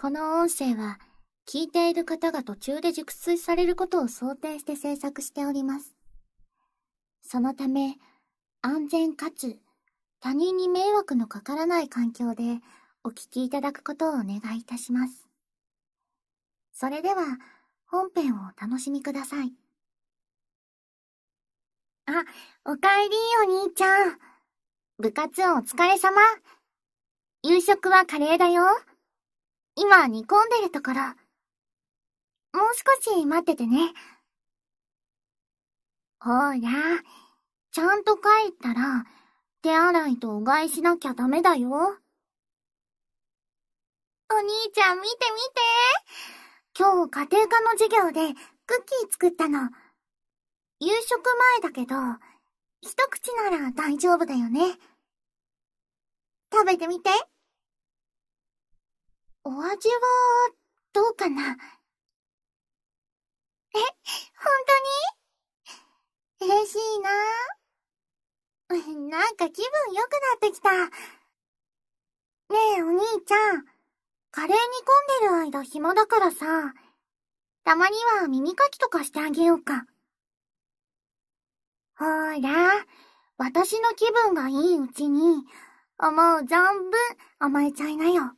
この音声は、聞いている方が途中で熟睡されることを想定して制作しております。そのため、安全かつ、他人に迷惑のかからない環境でお聞きいただくことをお願いいたします。それでは、本編をお楽しみください。あ、おかえり、お兄ちゃん。部活お疲れ様。夕食はカレーだよ。今煮込んでるところ。もう少し待っててね。ほら、ちゃんと帰ったら、手洗いとお返いしなきゃダメだよ。お兄ちゃん見て見て今日家庭科の授業でクッキー作ったの。夕食前だけど、一口なら大丈夫だよね。食べてみて。お味は、どうかなえ、本当に嬉しいな。なんか気分良くなってきた。ねえ、お兄ちゃん。カレー煮込んでる間暇だからさ、たまには耳かきとかしてあげようか。ほーら、私の気分がいいうちに、思う存分甘えちゃいなよ。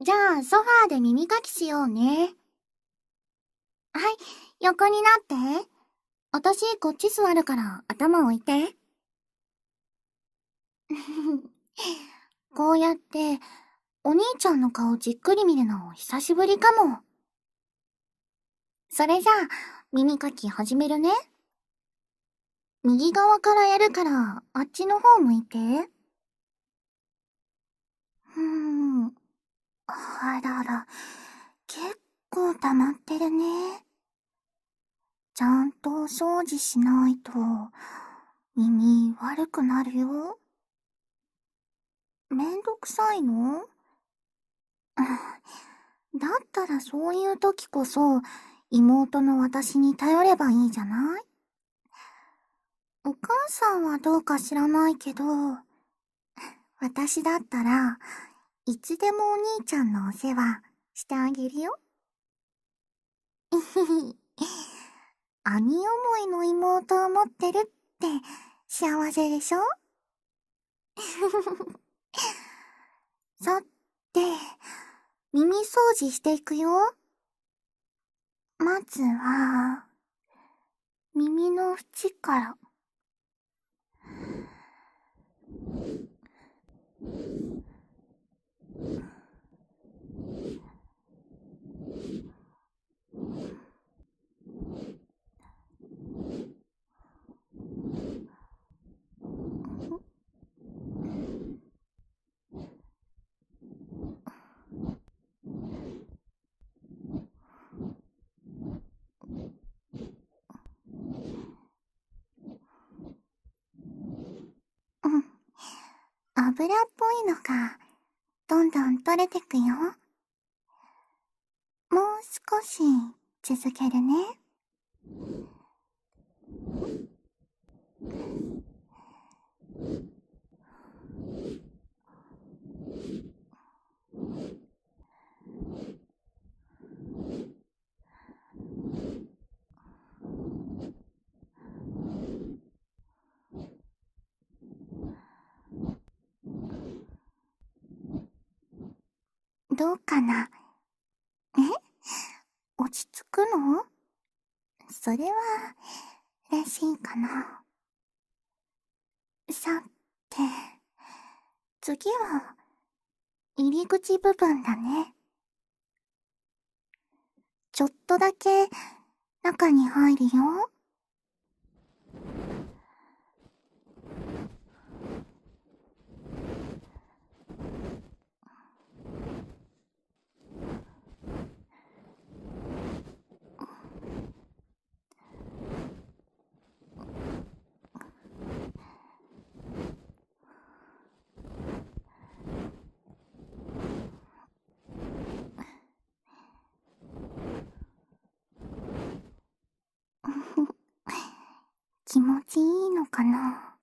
じゃあ、ソファーで耳かきしようね。はい、横になって。私、こっち座るから頭置いて。こうやって、お兄ちゃんの顔じっくり見るの久しぶりかも。それじゃあ、耳かき始めるね。右側からやるから、あっちの方向いて。うーん。あらら、結構溜まってるね。ちゃんとお掃除しないと、耳悪くなるよ。めんどくさいの だったらそういう時こそ、妹の私に頼ればいいじゃないお母さんはどうか知らないけど、私だったら、いつでもお兄ちゃんのお世話してあげるよ。えへへ。兄思いの妹を持ってるって幸せでしょ さて、耳掃除していくよ。まずは、耳の縁から。油っぽいのかどんどん取れてくよ。もう少し続けるね。どうかな。え落ち着くのそれは、嬉しいかな。さて、次は、入り口部分だね。ちょっとだけ、中に入るよ。気持ちいいのかな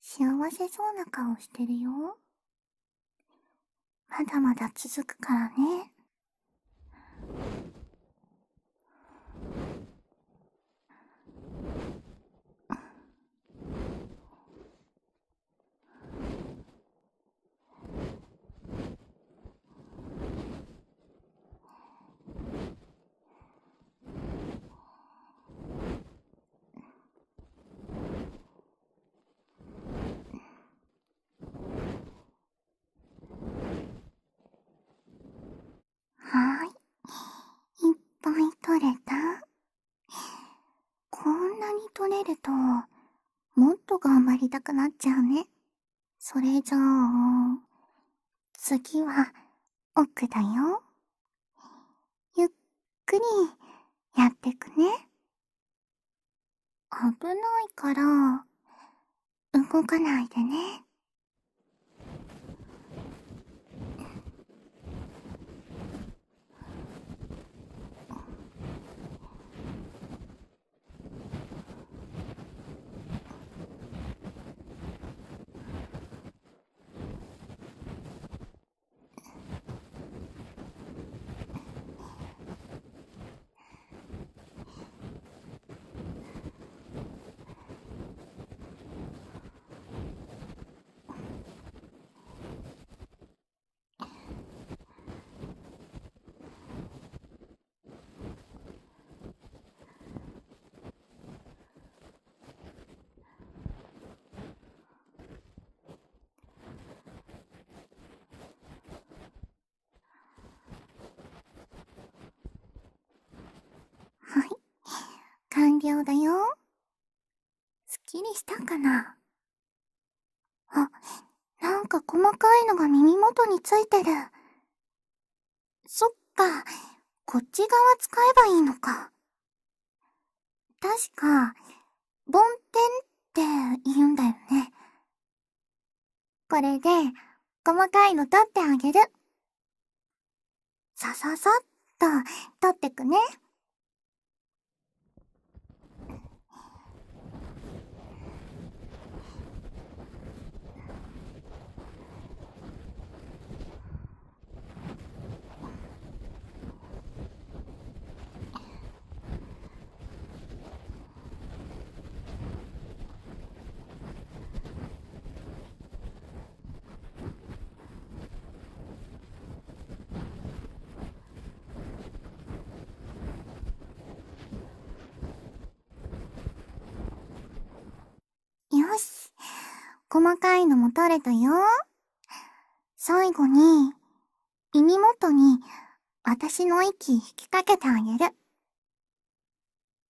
幸せそうな顔してるよ。まだまだ続くからね。はいいっぱい取れたこんなに取れるともっと頑張りたくなっちゃうねそれじゃあ次は奥だよゆっくりやってくね危ないから動かないでね。秒だよ。すっきりしたかなあ、なんか細かいのが耳元についてる。そっか、こっち側使えばいいのか。確か、梵天って言うんだよね。これで、細かいの取ってあげる。さささっと取ってくね。細かいのも取れたよ。最後に、耳元に、私の息引きかけてあげる。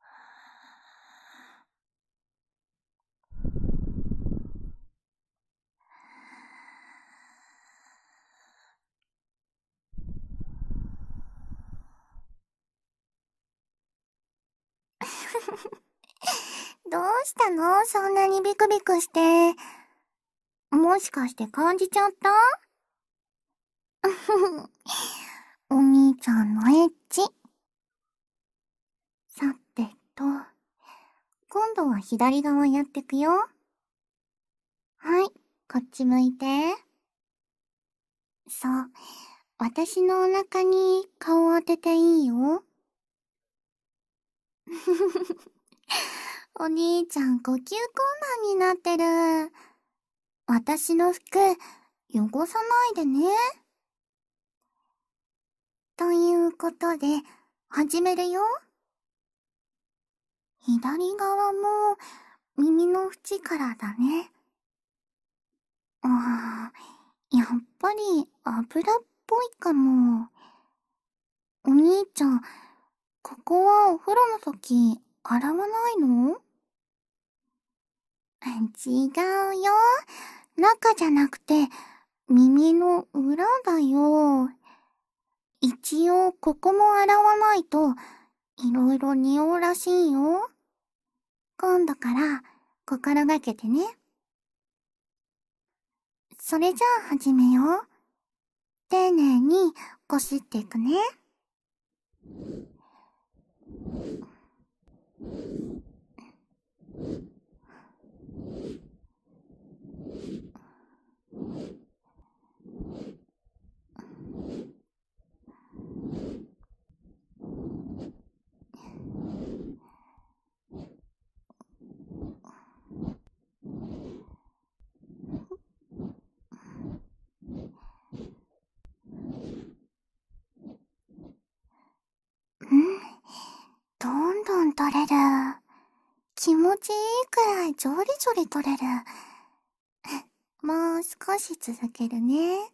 どうしたのそんなにビクビクして。もしかして感じちゃった お兄ちゃんのエッチ。さてと、今度は左側やってくよ。はい、こっち向いて。そう、私のお腹に顔を当てていいよ。お兄ちゃん呼吸困難になってる。私の服、汚さないでね。ということで、始めるよ。左側も、耳の縁からだね。ああ、やっぱり油っぽいかも。お兄ちゃん、ここはお風呂の時、洗わないの違うよ。中じゃなくて、耳の裏だよ。一応、ここも洗わないと、いろいろ匂うらしいよ。今度から、心がけてね。それじゃあ始めよう。丁寧にこすっていくね。どんどん取れる。気持ちいいくらいジョリジョリ取れる。もう少し続けるね。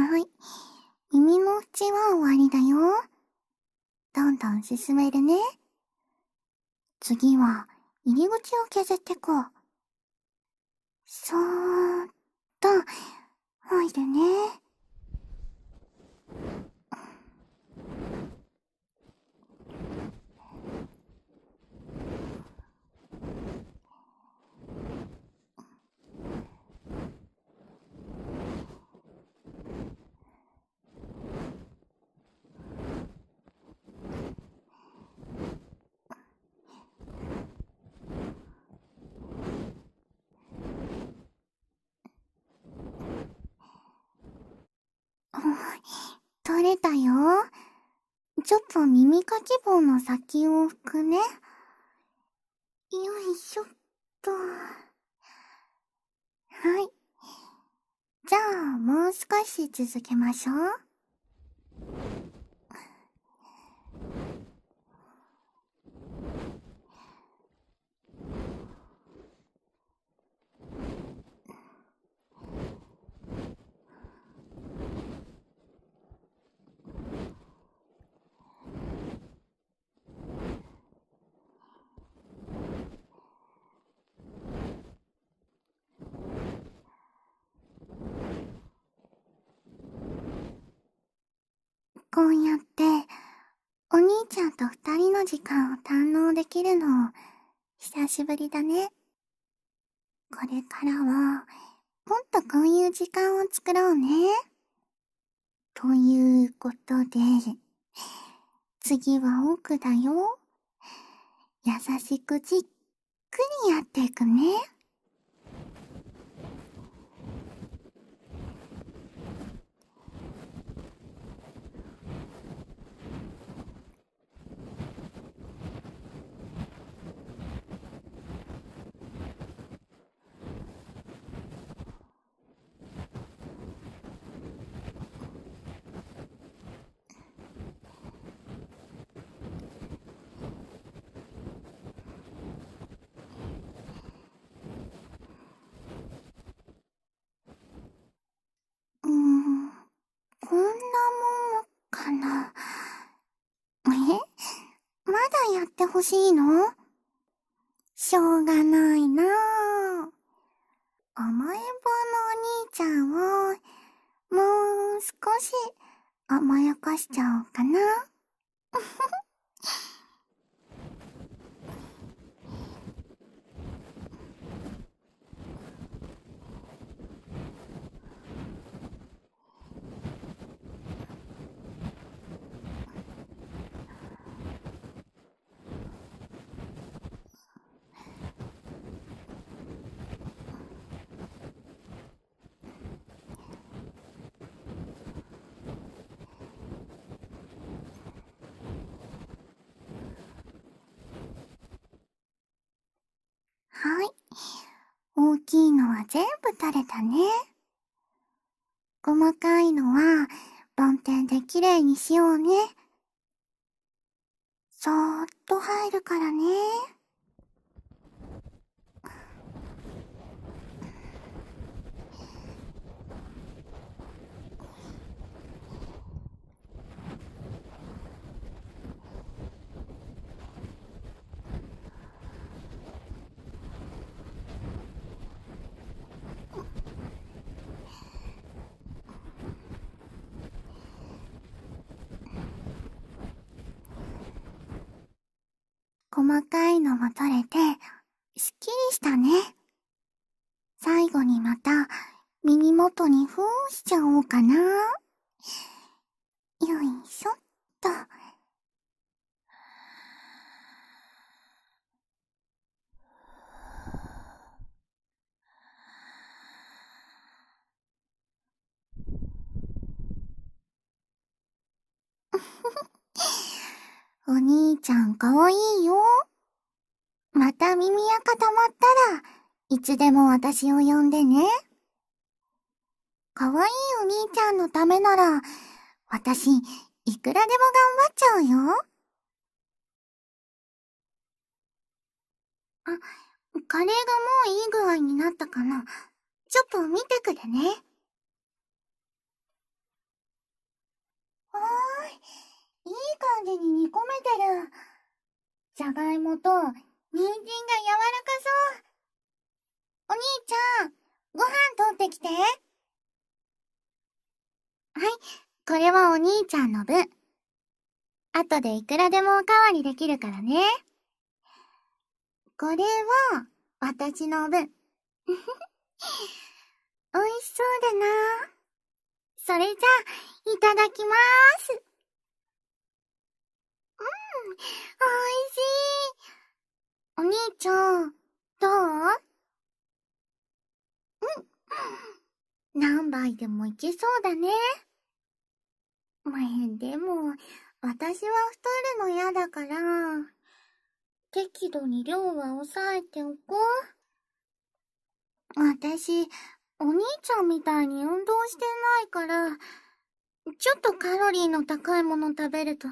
はい。耳の縁は終わりだよ。どんどん進めるね。次は、入り口を削ってこう。そーっと、入るね。取れたよ。ちょっと耳かき棒の先を拭くね。よいしょっと。はい。じゃあ、もう少し続けましょう。こうやって、お兄ちゃんと二人の時間を堪能できるの、久しぶりだね。これからは、もっとこういう時間を作ろうね。ということで、次は奥だよ。優しくじっくりやっていくね。ってほしいのしょうがないなぁ。甘えん坊のお兄ちゃんを、もう少し甘やかしちゃおうかな。きれいにしようね。そーっと入るからね。細かいのも取れて、すっきりしたね。最後にまた、耳元にふーしちゃおうかな。よいしょちゃんかわいいよ。また耳垢たまったら、いつでも私を呼んでね。かわいいお兄ちゃんのためなら、私、いくらでも頑張っちゃうよ。あ、カレーがもういい具合になったかな。ちょっと見てくれね。おーい。いい感じに煮込めてる。じゃがいもと、人参が柔らかそう。お兄ちゃん、ご飯取ってきて。はい、これはお兄ちゃんの分。後でいくらでもおかわりできるからね。これは、私の分。美味しそうだな。それじゃあ、いただきまーす。おいい。しお兄ちゃん、どうん何杯でもいけそうだね。まあ、でも、私は太るの嫌だから、適度に量は抑えておこう。私、お兄ちゃんみたいに運動してないから、ちょっとカロリーの高いもの食べると、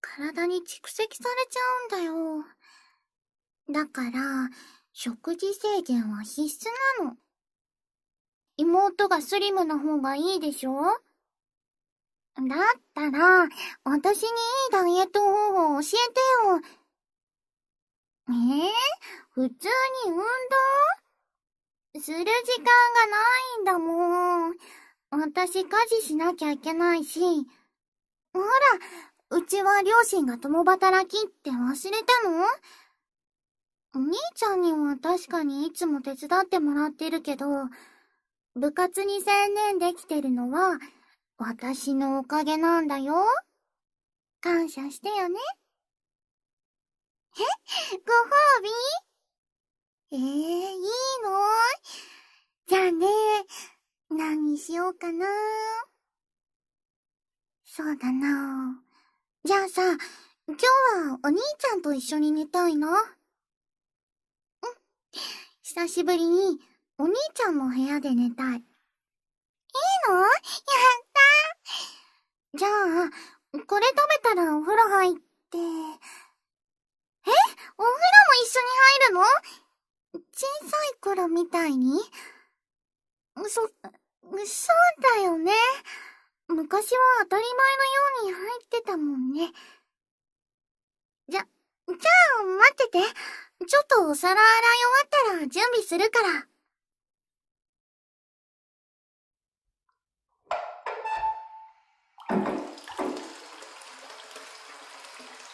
体に蓄積されちゃうんだよ。だから、食事制限は必須なの。妹がスリムな方がいいでしょだったら、私にいいダイエット方法教えてよ。ええー、普通に運動する時間がないんだもん。私家事しなきゃいけないし。ほら、うちは両親が共働きって忘れたのお兄ちゃんには確かにいつも手伝ってもらってるけど、部活に専念できてるのは私のおかげなんだよ。感謝してよね。えご褒美ええー、いいのじゃあね、何にしようかな。そうだなじゃあさ、今日はお兄ちゃんと一緒に寝たいな。うん。久しぶりにお兄ちゃんの部屋で寝たい。いいのやったじゃあ、これ食べたらお風呂入って。えお風呂も一緒に入るの小さい頃みたいにそ、そうだよね。昔は当たり前のように入ってたもんね。じゃ、じゃあ待ってて。ちょっとお皿洗い終わったら準備するから。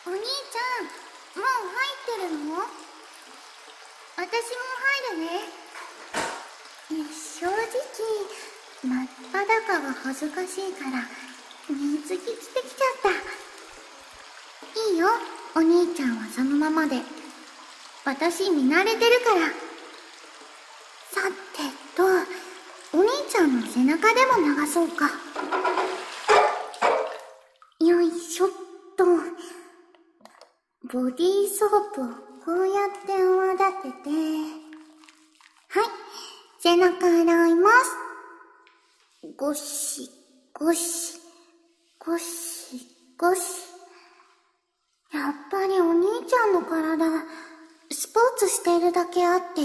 お兄ちゃん、もう入ってるの私も入るね。正直、真っ裸が恥ずかしいから水着着てきちゃったいいよお兄ちゃんはそのままで私見慣れてるからさてとお兄ちゃんの背中でも流そうかよいしょっとボディーソープをこうやって泡立ててはい背中洗いますごしごしごしごしやっぱりお兄ちゃんの体スポーツしているだけあって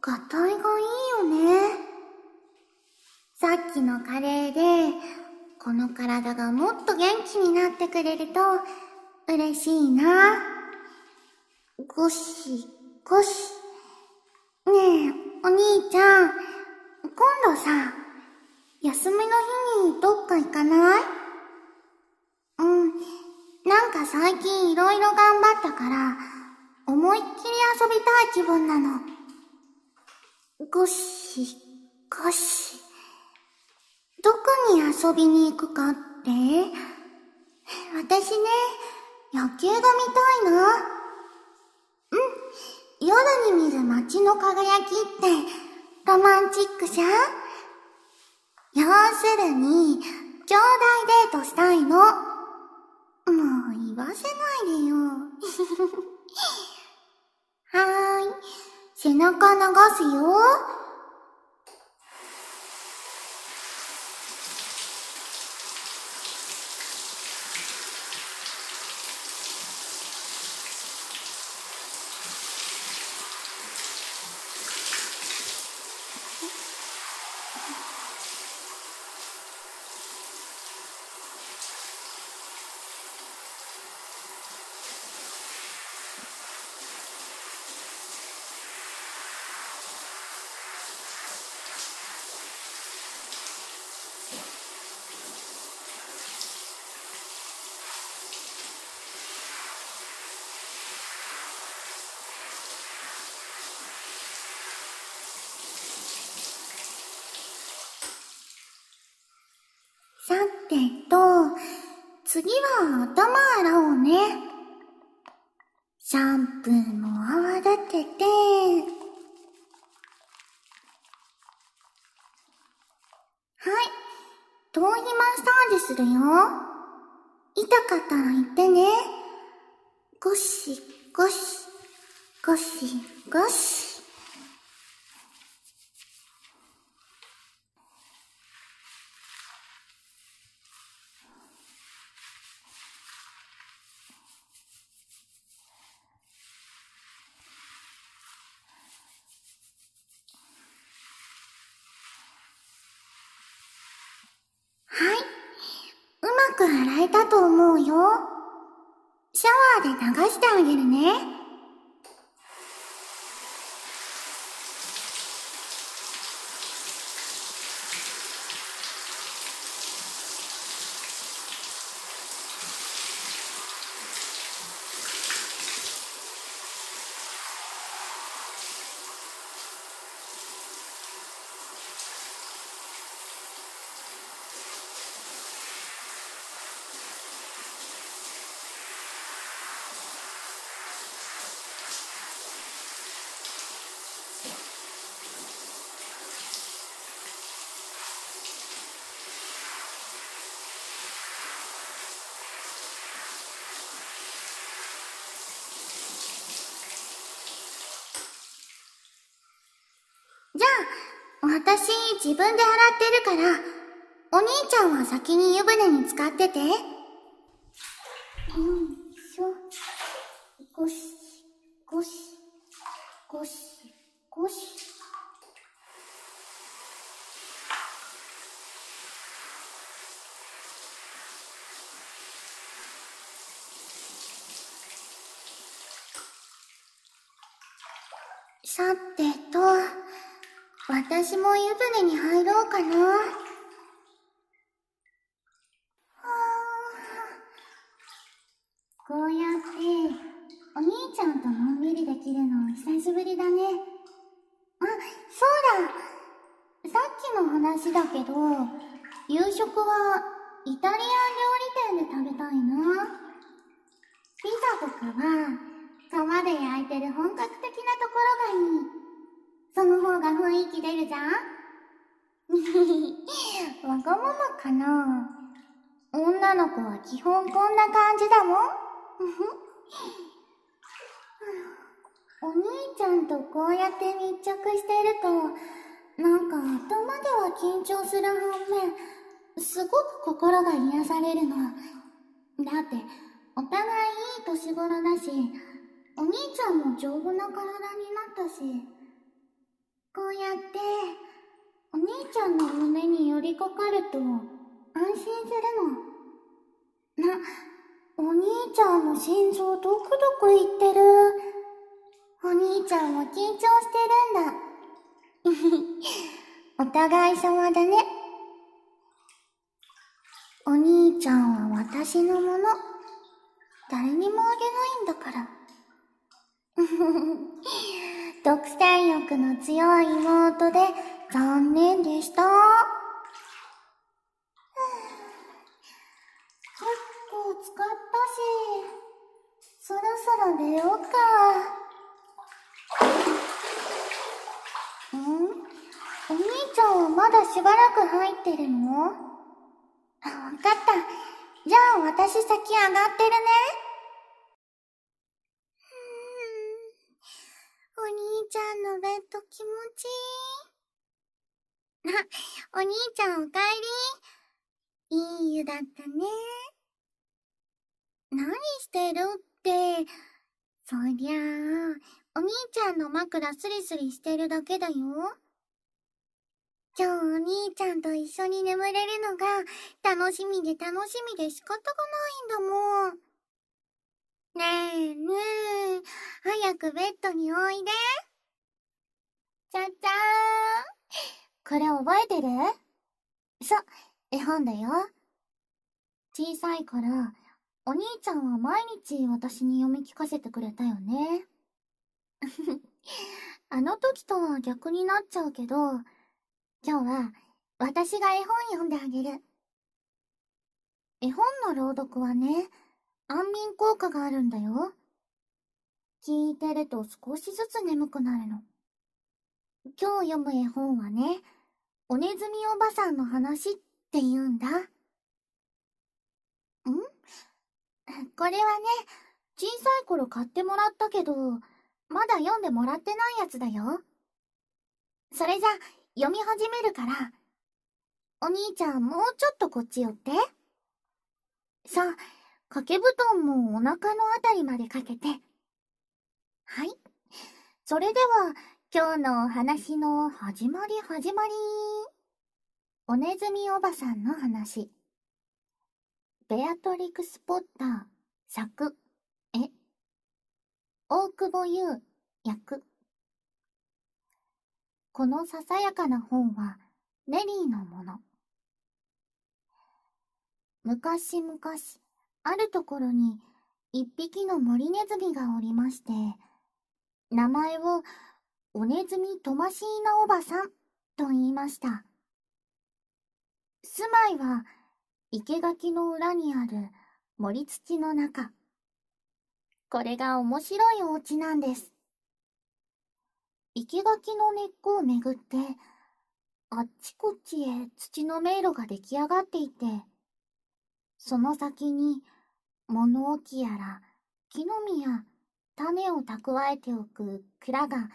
がたいがいいよねさっきのカレーでこの体がもっと元気になってくれると嬉しいなごしごしねえお兄ちゃん今度さ休みの日にどっか行かないうん、なんか最近いろいろ頑張ったから、思いっきり遊びたい気分なの。ごし、ごし。どこに遊びに行くかって私ね、野球が見たいな。うん、夜に見る街の輝きってロマンチックじゃん要するに、兄弟デートしたいの。もう言わせないでよ。はーい。背中流すよ。っと、次は頭洗おうね。シャンプーも泡立てて、はい。頭皮マッサージするよ。痛かったら言ってね。ゴシゴシ、ゴシゴシ。私、自分で洗ってるから、お兄ちゃんは先に湯船に浸かってて。よいしょ。ごし、ごし。私も湯船に入ろうかな。はあ、こうやって、お兄ちゃんとのんびりできるの久しぶりだね。あ、そうだ。さっきの話だけど、夕食はイタリアン料理店で食べたいな。ピザとかは、皮で焼いてる本格的なところがいい。の方が雰囲気出るじゃんわがままかな女の子は基本こんな感じだもん お兄ちゃんとこうやって密着してると、なんか頭では緊張する反面、すごく心が癒されるの。だって、お互いいい年頃だし、お兄ちゃんも丈夫な体になったし。こうやってお兄ちゃんの胸に寄りかかると安心するのなお兄ちゃんの心臓ドクドクいってるお兄ちゃんは緊張してるんだお互い様だねお兄ちゃんは私のもの誰にもあげないんだからうふふ独占欲の強い妹で残念でした。結構使ったし、そろそろ出ようか。んお兄ちゃんはまだしばらく入ってるのわかった。じゃあ私先上がってるね。兄ちゃんのベッド気持ちいい。あ、お兄ちゃんおかえり。いい湯だったね。何してるって。そりゃあ、お兄ちゃんの枕スリスリしてるだけだよ。今日お兄ちゃんと一緒に眠れるのが楽しみで楽しみで仕方がないんだもん。ねえねえ、早くベッドにおいで。ちゃちゃーん。これ覚えてるそう、絵本だよ。小さいから、お兄ちゃんは毎日私に読み聞かせてくれたよね。あの時とは逆になっちゃうけど、今日は私が絵本読んであげる。絵本の朗読はね、安眠効果があるんだよ。聞いてると少しずつ眠くなるの。今日読む絵本はね、おねずみおばさんの話って言うんだ。ん これはね、小さい頃買ってもらったけど、まだ読んでもらってないやつだよ。それじゃ、読み始めるから、お兄ちゃんもうちょっとこっち寄って。さう。掛け布団もお腹のあたりまでかけて。はい。それでは、今日のお話の始まり始まり。おねずみおばさんの話。ベアトリクス・ポッター、作、絵。大久保優、役。このささやかな本は、ネリーのもの。昔々、あるところに一匹の森ネズミがおりまして、名前をおネズミトマシーナおばさんと言いました。住まいは生垣の裏にある森土の中。これが面白いお家なんです。生垣の根っこをめぐって、あっちこっちへ土の迷路が出来上がっていて、その先に物置やら木の実や種を蓄えておく蔵が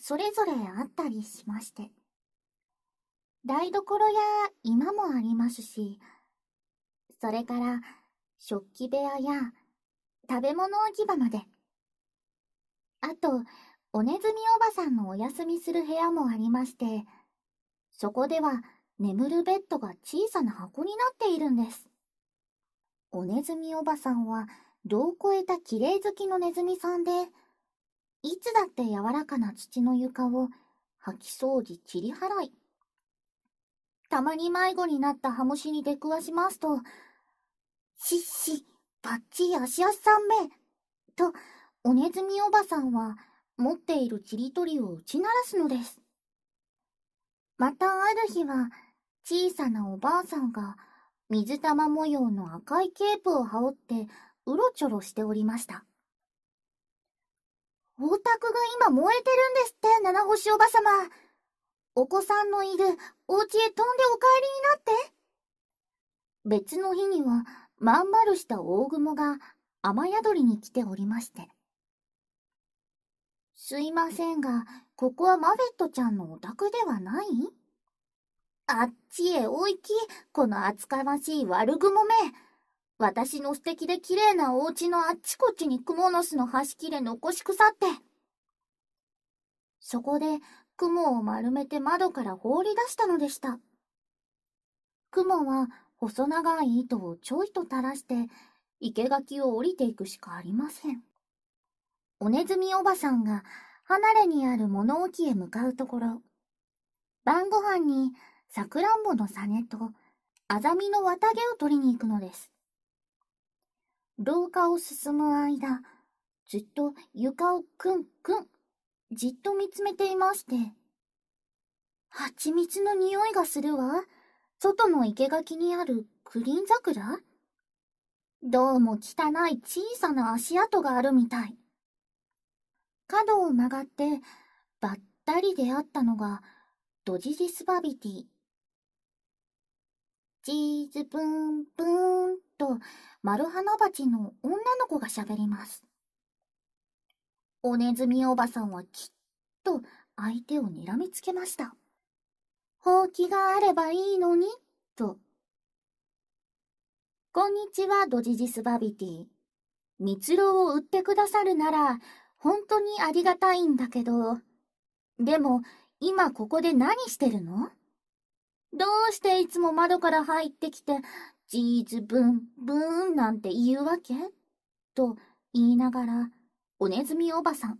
それぞれあったりしまして台所や居間もありますしそれから食器部屋や食べ物置き場まであとおねずみおばさんのお休みする部屋もありましてそこでは眠るベッドが小さな箱になっているんですおネズミおばさんは、度を超えた綺麗好きのネズミさんで、いつだって柔らかな土の床を、掃き掃除ちり払い。たまに迷子になったハムシに出くわしますと、しっし、ばっちやし足しさんめ、と、おねずみおばさんは、持っているちりとりを打ち鳴らすのです。またある日は、小さなおばあさんが、水玉模様の赤いケープを羽織ってうろちょろしておりました。オタクが今燃えてるんですって、七星おばさま。お子さんのいるお家へ飛んでお帰りになって。別の日には、まん丸した大雲が雨宿りに来ておりまして。すいませんが、ここはマフェットちゃんのお宅ではないあっちへお行き、この厚かましい悪雲め。私の素敵で綺麗なお家のあっちこっちに蜘蛛の巣の端切れ残し腐って。そこで雲を丸めて窓から放り出したのでした。雲は細長い糸をちょいと垂らして、生垣を降りていくしかありません。おねずみおばさんが離れにある物置へ向かうところ、晩ご飯にさくらんぼのサネとアザミの綿毛を取りに行くのです。廊下を進む間、ずっと床をくんくん、じっと見つめていまして。蜂蜜の匂いがするわ。外の生垣にあるクリーン桜どうも汚い小さな足跡があるみたい。角を曲がってばったり出会ったのがドジジスバビティチーズブンプーンと、マルハナバチの女の子が喋ります。おネズミおばさんはきっと相手を睨みつけました。ほうきがあればいいのに、と。こんにちは、ドジジスバビティ。蜜蝋を売ってくださるなら、本当にありがたいんだけど。でも、今ここで何してるのどうしていつも窓から入ってきて、ジーズブンブーンなんて言うわけと言いながら、おねずみおばさん、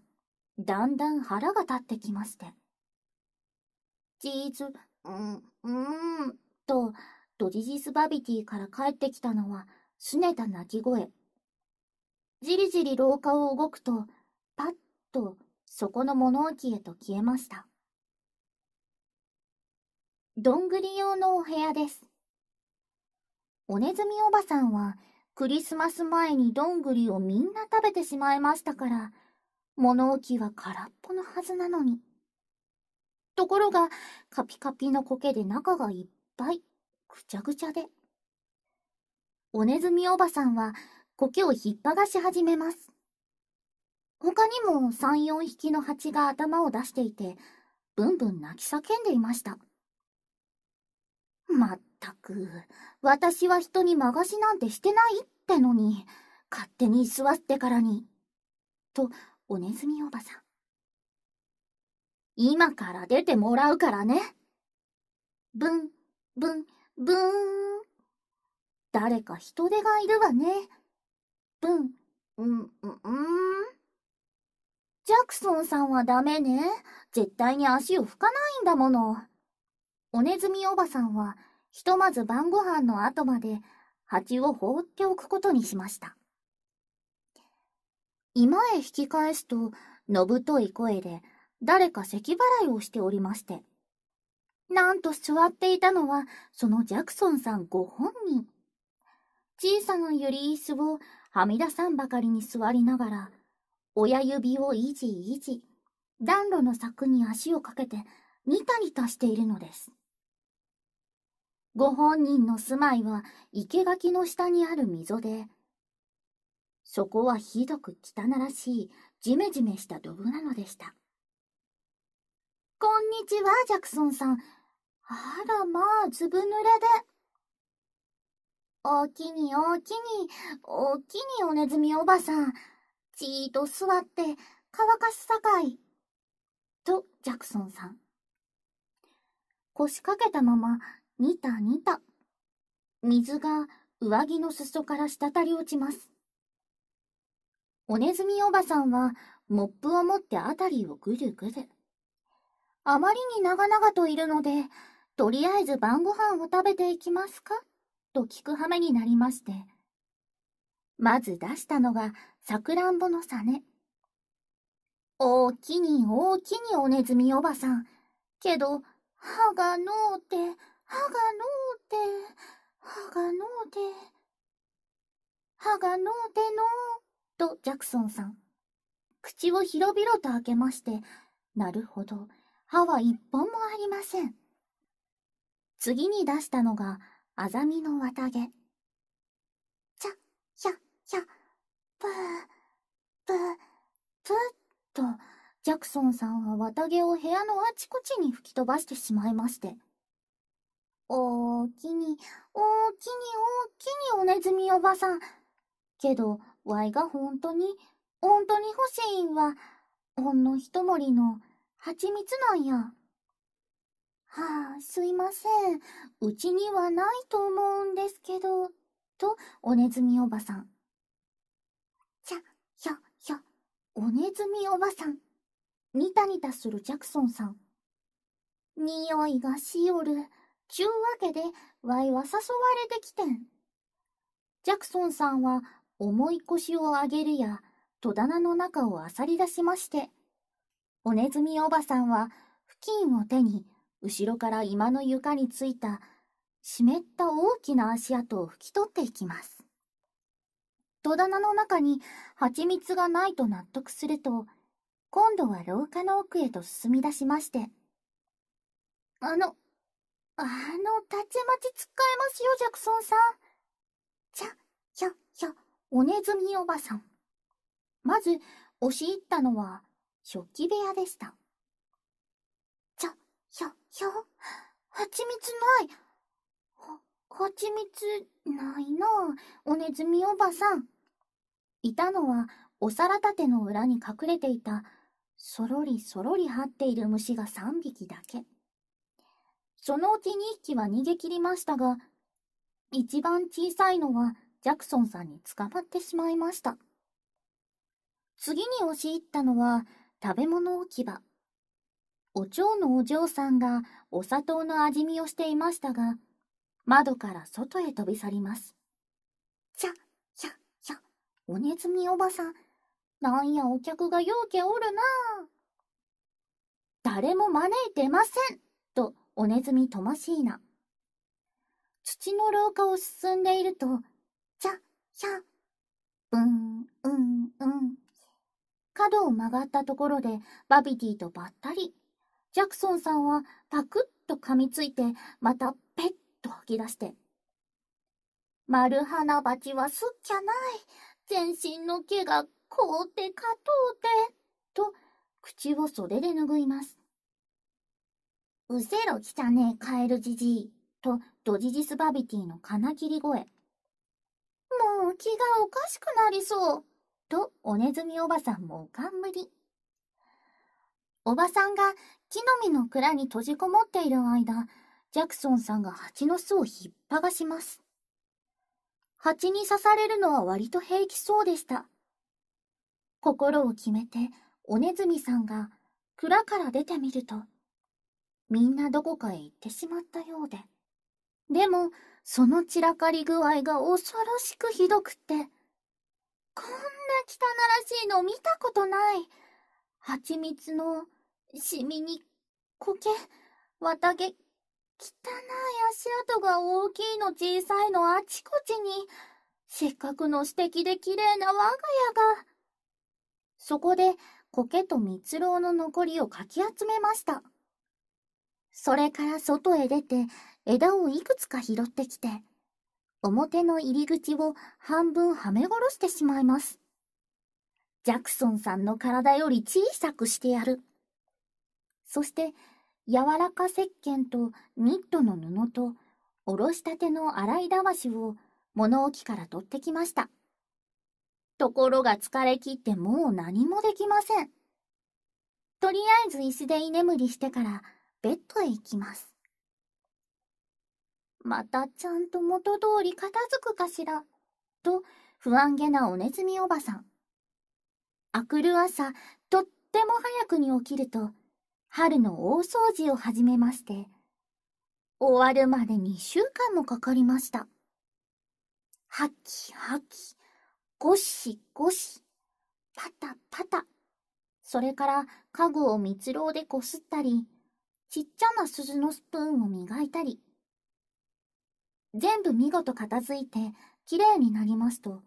だんだん腹が立ってきまして。ジーズ、うん、うん、と、ドジジスバビティから帰ってきたのは、すねた鳴き声。じりじり廊下を動くと、パッと、そこの物置へと消えました。どんぐり用のお部屋です。おねずみおばさんは、クリスマス前にどんぐりをみんな食べてしまいましたから、物置は空っぽのはずなのに。ところが、カピカピの苔で中がいっぱい、ぐちゃぐちゃで。おねずみおばさんは、苔を引っ張がし始めます。他にも3、4匹の蜂が頭を出していて、ぶんぶん泣き叫んでいました。まったく、私は人にまがしなんてしてないってのに、勝手に座ってからに。と、おねずみおばさん。今から出てもらうからね。ぶん、ぶん、ぶーん。誰か人手がいるわね。ぶん、うん、うん。ジャクソンさんはダメね。絶対に足を拭かないんだもの。おねずみおばさんは、ひとまず晩ご飯の後まで、蜂を放っておくことにしました。今へ引き返すと、のぶとい声で、誰か咳払いをしておりまして。なんと座っていたのは、そのジャクソンさんご本人。小さなゆり椅子をはみ出さんばかりに座りながら、親指をいじいじ、暖炉の柵に足をかけて、ニタニタしているのです。ご本人の住まいは生垣の下にある溝で、そこはひどく汚らしいジメジメしたドブなのでした。こんにちは、ジャクソンさん。あらまあ、ずぶ濡れで。おきにおきに、おきにおねずみおばさん。ちーと座って乾かすさかい。と、ジャクソンさん。腰掛けたままにたにた。水が上着の裾から滴り落ちます。おねずみおばさんはモップを持ってあたりをぐるぐる。あまりに長々といるので、とりあえず晩ご飯を食べていきますかと聞く羽目になりまして。まず出したのがさくらんぼのサネ。大きに大きにおねずみおばさん。けど、歯がのうて。歯がのうて、歯がのうて、歯がのうてのとジャクソンさん。口を広々と開けまして、なるほど、歯は一本もありません。次に出したのが、アザミの綿毛。ちゃ、ひゃ、ひゃ、ぷー、ぷー、ぷーっと、ジャクソンさんは綿毛を部屋のあちこちに吹き飛ばしてしまいまして。おおきに、おおきにおおきにおねずみおばさん。けど、わいがほんとに、ほんとに欲しいんは、ほんの一もりの蜂蜜なんや。はあ、すいません。うちにはないと思うんですけど、と、おねずみおばさん。ちゃ、ひょ、ひょ、おねずみおばさん。にたにたするジャクソンさん。匂いがしおる。ちゅうわけで、わいは誘われてきてん。ジャクソンさんは重い腰を上げるや、戸棚の中をあさり出しまして、おねずみおばさんは、布巾を手に、後ろから今の床についた、湿った大きな足跡を拭き取っていきます。戸棚の中に蜂蜜がないと納得すると、今度は廊下の奥へと進み出しまして。あの、あの、たちまち使えますよ、ジャクソンさん。ちゃ、ひゃ、ひゃ、おねずみおばさん。まず、押し入ったのは、食器部屋でした。ちゃ、ひゃ、ひゃ、はちみつない。は、はちみつ、ないなおねずみおばさん。いたのは、お皿立ての裏に隠れていた、そろりそろり張っている虫が3匹だけ。そのうち2匹は逃げ切りましたが、一番小さいのはジャクソンさんに捕まってしまいました。次に押し入ったのは食べ物置き場。お蝶のお嬢さんがお砂糖の味見をしていましたが、窓から外へ飛び去ります。ひゃ、ひゃ、ひゃ、おねずみおばさん、なんやお客がようけおるな誰も招いてませんおネズミとましいな。土の廊下を進んでいると、ちゃ、ひゃ、うん、うん、うん。角を曲がったところでバビディとばったり。ジャクソンさんはパクッと噛みついて、またペッと吐き出して。丸花鉢はすっきゃない。全身の毛が凍ってかとうて。と、口を袖で拭います。うせろ来たねえカエルじじい、とドジジスバビティの金切り声。もう気がおかしくなりそう、とおねずみおばさんもおかんむり。おばさんが木の実の蔵に閉じこもっている間、ジャクソンさんが蜂の巣を引っ張がします。蜂に刺されるのは割と平気そうでした。心を決めて、おねずみさんが蔵から出てみると、みんなどこかへ行ってしまったようで。でも、その散らかり具合が恐ろしくひどくって。こんな汚らしいの見たことない。蜂蜜の、シミに、苔、綿毛、汚い足跡が大きいの小さいのあちこちに、せっかくの素敵で綺麗な我が家が。そこで、苔と蜜蝋の残りをかき集めました。それから外へ出て枝をいくつか拾ってきて、表の入り口を半分はめ殺してしまいます。ジャクソンさんの体より小さくしてやる。そして、柔らか石鹸とニットの布と、おろしたての洗いだわしを物置から取ってきました。ところが疲れ切ってもう何もできません。とりあえず椅子で居眠りしてから、ベッドへ行きます。またちゃんと元通り片付くかしら、と不安げなおねずみおばさん。あくる朝、とっても早くに起きると、春の大掃除を始めまして、終わるまで2週間もかかりました。はきはき、ごしごし、パタパタ。それから家具を蜜ろうでこすったり、ちっちゃな鈴のスプーンを磨いたり。全部見事片付いて、きれいになりますと、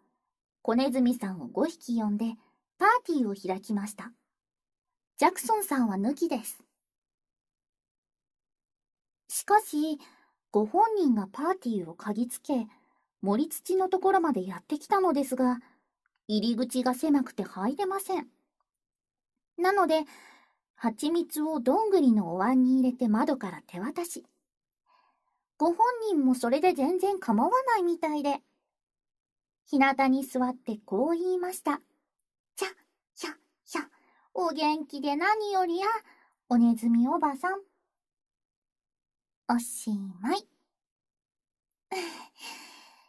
小ネズミさんを5匹呼んで、パーティーを開きました。ジャクソンさんは抜きです。しかし、ご本人がパーティーを嗅ぎつけ、森土のところまでやってきたのですが、入り口が狭くて入れません。なので、蜂蜜をどんぐりのお椀に入れて窓から手渡し。ご本人もそれで全然構わないみたいで。日向に座ってこう言いました。ちゃ、ひゃ、ひゃ、お元気で何よりや、おねずみおばさん。おしまい。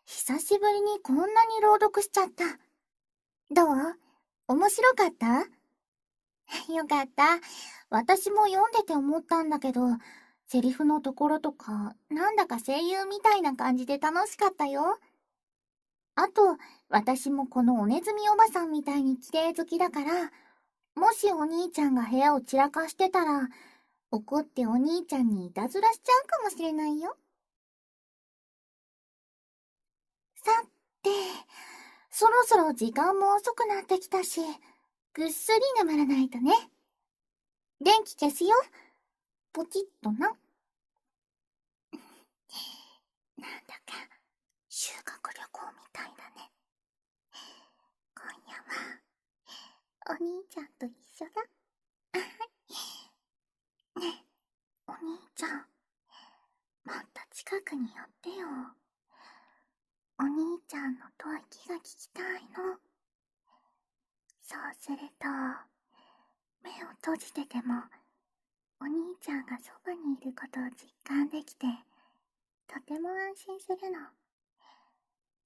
久しぶりにこんなに朗読しちゃった。どう面白かった よかった。私も読んでて思ったんだけど、セリフのところとか、なんだか声優みたいな感じで楽しかったよ。あと、私もこのおねずみおばさんみたいに綺麗好きだから、もしお兄ちゃんが部屋を散らかしてたら、怒ってお兄ちゃんにいたずらしちゃうかもしれないよ。さて、そろそろ時間も遅くなってきたし、ぐっすり眠らないとね。電気消すよ。ポチッとな。なんだか、修学旅行みたいだね。今夜は、お兄ちゃんと一緒だ。ねえ、お兄ちゃん、もっと近くに寄ってよ。お兄ちゃんの吐息が聞きたいの。そうすると目を閉じててもお兄ちゃんがそばにいることを実感できてとても安心するの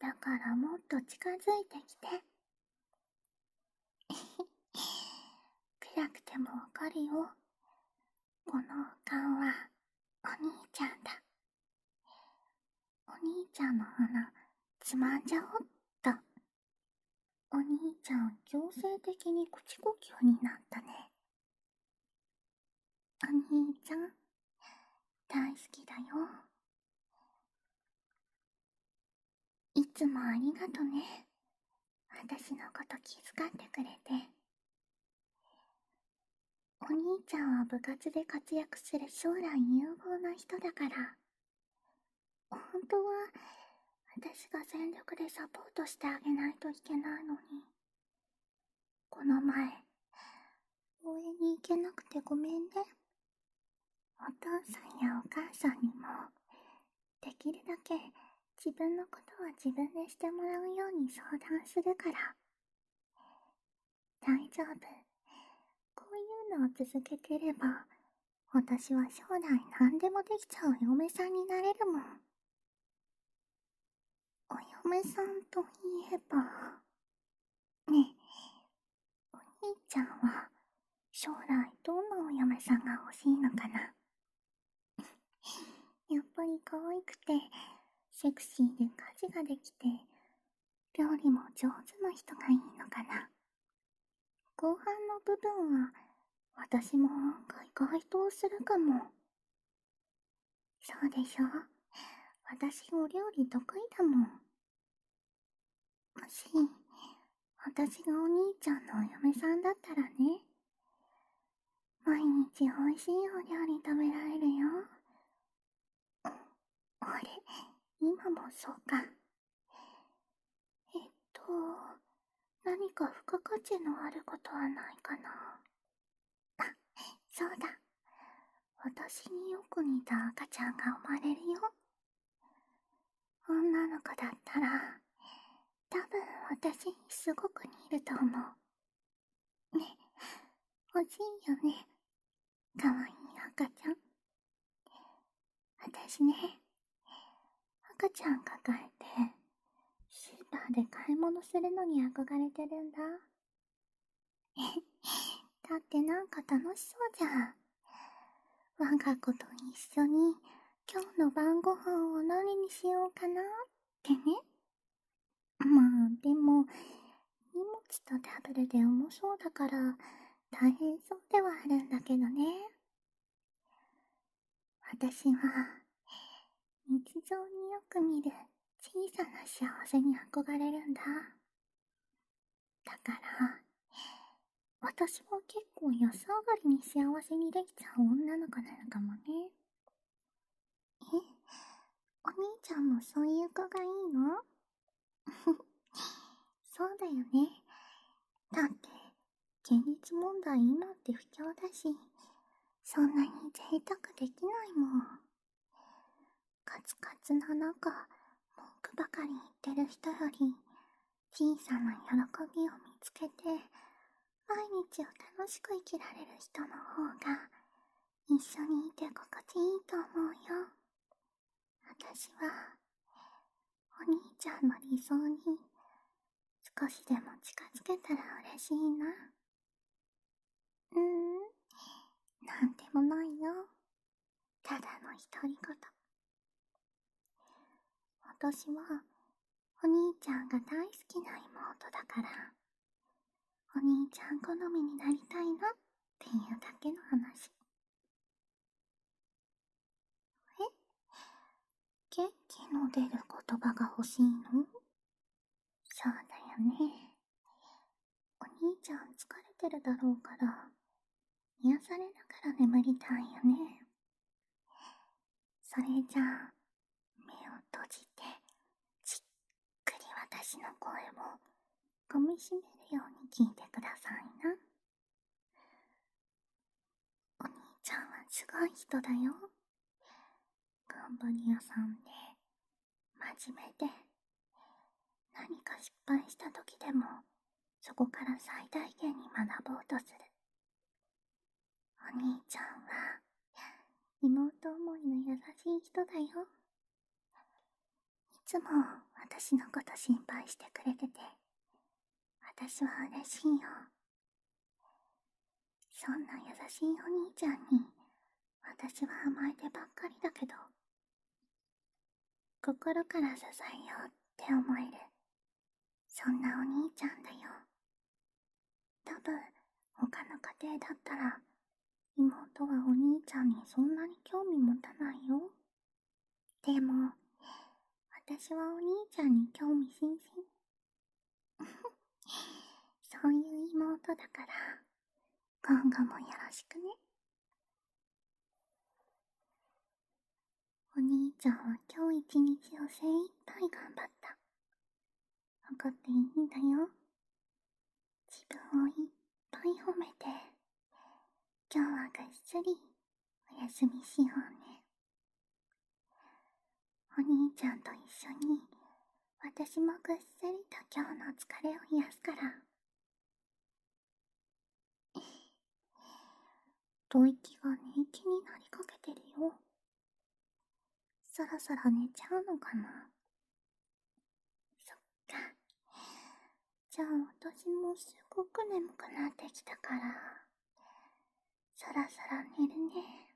だからもっと近づいてきて 暗くてもわかるよこの顔はお兄ちゃんだお兄ちゃんの鼻つまんじゃおっちゃん強制的に口呼吸になったねお兄ちゃん大好きだよいつもありがとね私のこと気遣ってくれてお兄ちゃんは部活で活躍する将来有望な人だから本当は私が全力でサポートしてあげないといけないのにこの前応援に行けなくてごめんねお父さんやお母さんにもできるだけ自分のことは自分でしてもらうように相談するから大丈夫こういうのを続けてれば私は将来何でもできちゃうお嫁さんになれるもんお嫁さんといえばねえみーちゃんは将来どんなお嫁さんが欲しいのかな やっぱり可愛くてセクシーで家事ができて料理も上手な人がいいのかな後半の部分は私も外該当するかもそうでしょ私お料理得意だもんもし私がお兄ちゃんのお嫁さんだったらね毎日おいしいお料理食べられるよあれ今もそうかえっと何か付加価値のあることはないかなあそうだ私によく似た赤ちゃんが生まれるよ女の子だったら多分私にすごく似ると思うね欲しいよねかわいい赤ちゃん私ね赤ちゃん抱えてスーパーで買い物するのに憧れてるんだ だってなんか楽しそうじゃん我が子と一緒に今日の晩ご飯を何にしようかなってねまあでも荷物とダブルで重そうだから大変そうではあるんだけどね私は日常によく見る小さな幸せに憧れるんだだから私は結構安上がりに幸せにできちゃう女の子なのかもねえお兄ちゃんもそういう子がいいの そうだよねだって現実問題今って不況だしそんなに贅沢できないもんカツカツな中文句ばかり言ってる人より小さな喜びを見つけて毎日を楽しく生きられる人の方が一緒にいて心地いいと思うよ私はお兄ちゃんの理想に少しでも近づけたら嬉しいなうーんなんでもないよただの独り言私はお兄ちゃんが大好きな妹だからお兄ちゃん好みになりたいなっていうだけの話元気の出る言葉が欲しいのそうだよねお兄ちゃん疲れてるだろうから癒されながら眠りたいよねそれじゃあ目を閉じてじっくり私の声をかみしめるように聞いてくださいなお兄ちゃんはすごい人だよンぶり屋さんで真面目で何か失敗した時でもそこから最大限に学ぼうとするお兄ちゃんは妹思いの優しい人だよいつも私のこと心配してくれてて私は嬉しいよそんな優しいお兄ちゃんに私は甘えてばっかりだけど心から支えようって思えるそんなお兄ちゃんだよ多分他の家庭だったら妹はお兄ちゃんにそんなに興味持たないよでも私はお兄ちゃんに興味津々 そういう妹だから今後もよろしくねお兄ちゃんは今日一日を精一杯頑張った怒っていいんだよ自分をいっぱい褒めて今日はぐっすりお休みしようねお兄ちゃんと一緒に私もぐっすりと今日の疲れを癒すから吐息 が寝息になりかけてるよそろそろ寝ちゃうのかなそっかじゃあ私もすごく眠くなってきたからそろそろ寝るね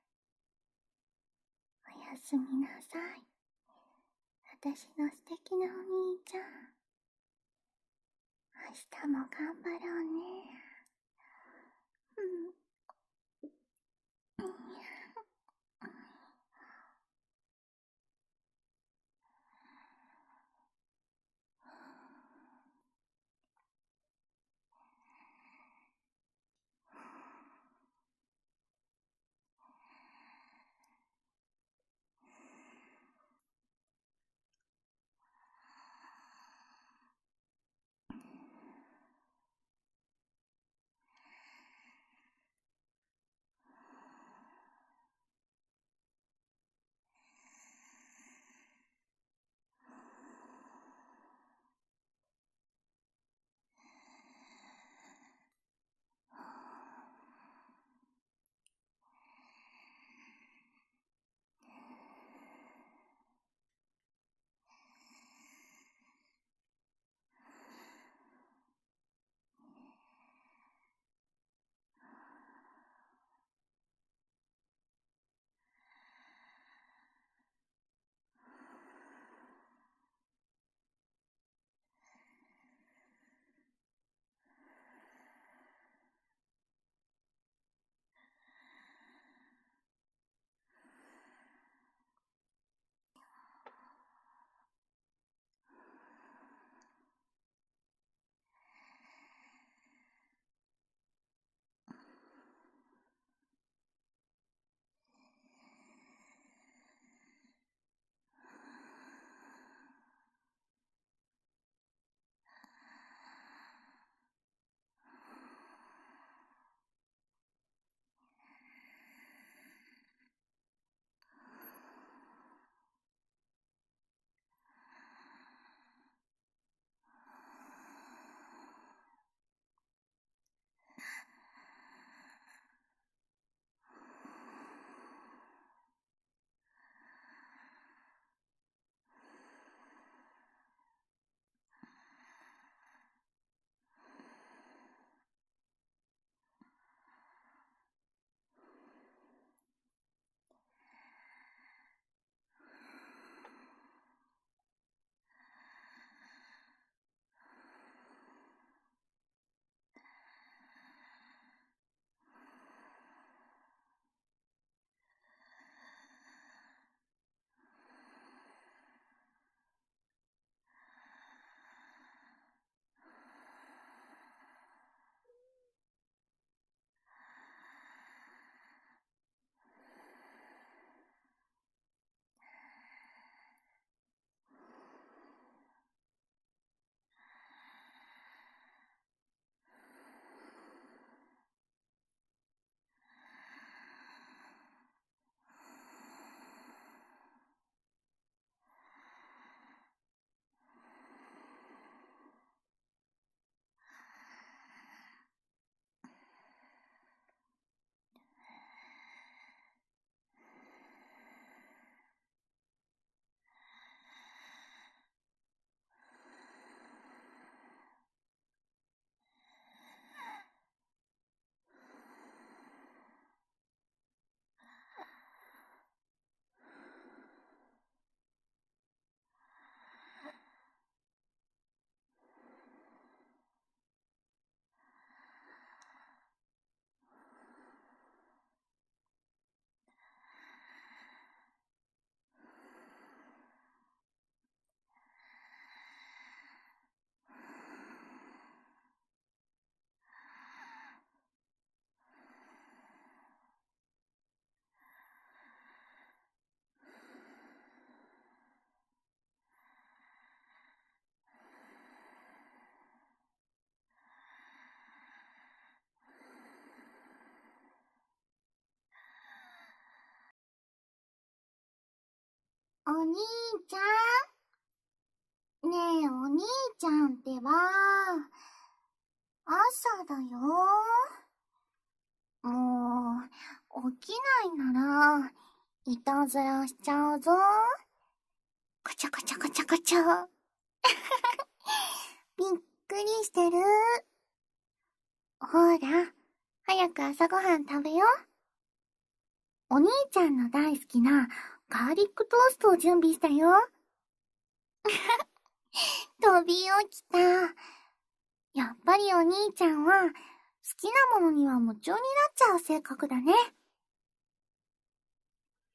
おやすみなさい私の素敵なお兄ちゃん明日も頑張ろうねうんお兄ちゃん。ねえ、お兄ちゃんってば、朝だよ。もう、起きないなら、いたずらしちゃうぞ。カチャカチャカチャカチャ。びっくりしてる。ほら、早く朝ごはん食べよお兄ちゃんの大好きなガーリックトーストを準備したよ。飛び起きた。やっぱりお兄ちゃんは、好きなものには夢中になっちゃう性格だね。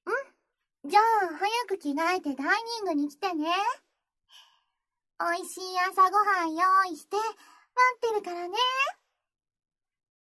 うんじゃあ、早く着替えてダイニングに来てね。美味しい朝ごはん用意して、待ってるからね。